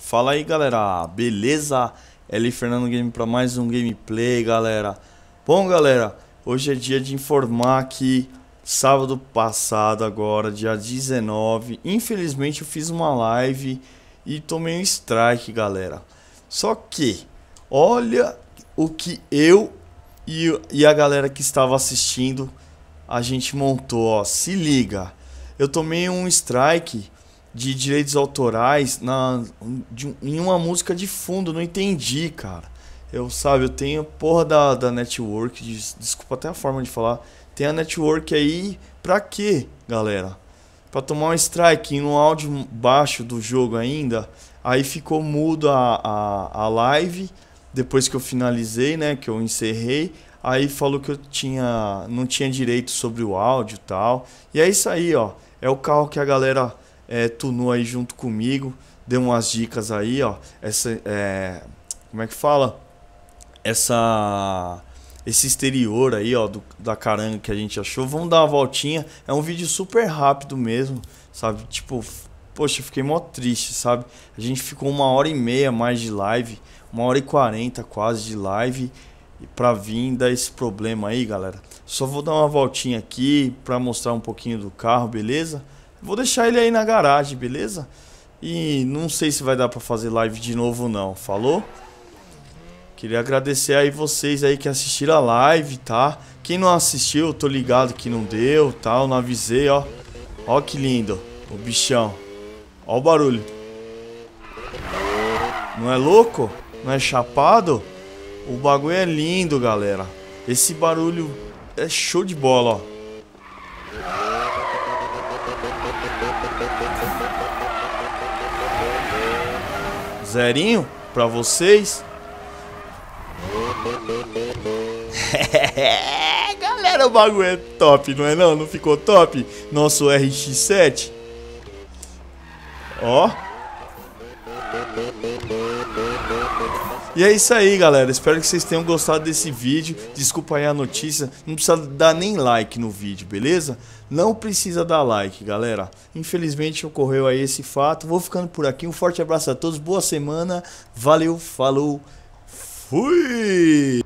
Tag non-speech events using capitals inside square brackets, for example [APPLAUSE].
Fala aí galera, beleza? Eli Fernando Game para mais um gameplay galera Bom galera, hoje é dia de informar que sábado passado agora, dia 19 Infelizmente eu fiz uma live e tomei um strike galera Só que, olha o que eu e, e a galera que estava assistindo a gente montou, ó, se liga Eu tomei um strike de direitos autorais na, de, em uma música de fundo. Não entendi, cara. Eu, sabe, eu tenho porra da, da network, desculpa até a forma de falar. Tem a network aí pra quê, galera? Pra tomar um strike no áudio baixo do jogo ainda. Aí ficou mudo a, a, a live, depois que eu finalizei, né, que eu encerrei. Aí falou que eu tinha não tinha direito sobre o áudio e tal. E é isso aí, ó. É o carro que a galera é, tunou aí junto comigo, deu umas dicas aí, ó. Essa, é, como é que fala? Essa, esse exterior aí, ó, do, da caranga que a gente achou. Vamos dar uma voltinha. É um vídeo super rápido mesmo, sabe? Tipo, poxa, fiquei mó triste, sabe? A gente ficou uma hora e meia mais de live, uma hora e quarenta quase de live para vir dar esse problema aí, galera. Só vou dar uma voltinha aqui para mostrar um pouquinho do carro, beleza? Vou deixar ele aí na garagem, beleza? E não sei se vai dar pra fazer live de novo não, falou? Queria agradecer aí vocês aí que assistiram a live, tá? Quem não assistiu, eu tô ligado que não deu, tal, tá? não avisei, ó. Ó que lindo, o bichão. Ó o barulho. Não é louco? Não é chapado? O bagulho é lindo, galera. Esse barulho é show de bola, ó. Zerinho, pra vocês. [LAUGHS] Galera, o bagulho é top, não é não? Não ficou top? Nosso RX-7. Ó. E é isso aí, galera. Espero que vocês tenham gostado desse vídeo. Desculpa aí a notícia. Não precisa dar nem like no vídeo, beleza? Não precisa dar like, galera. Infelizmente ocorreu aí esse fato. Vou ficando por aqui. Um forte abraço a todos. Boa semana. Valeu, falou. Fui!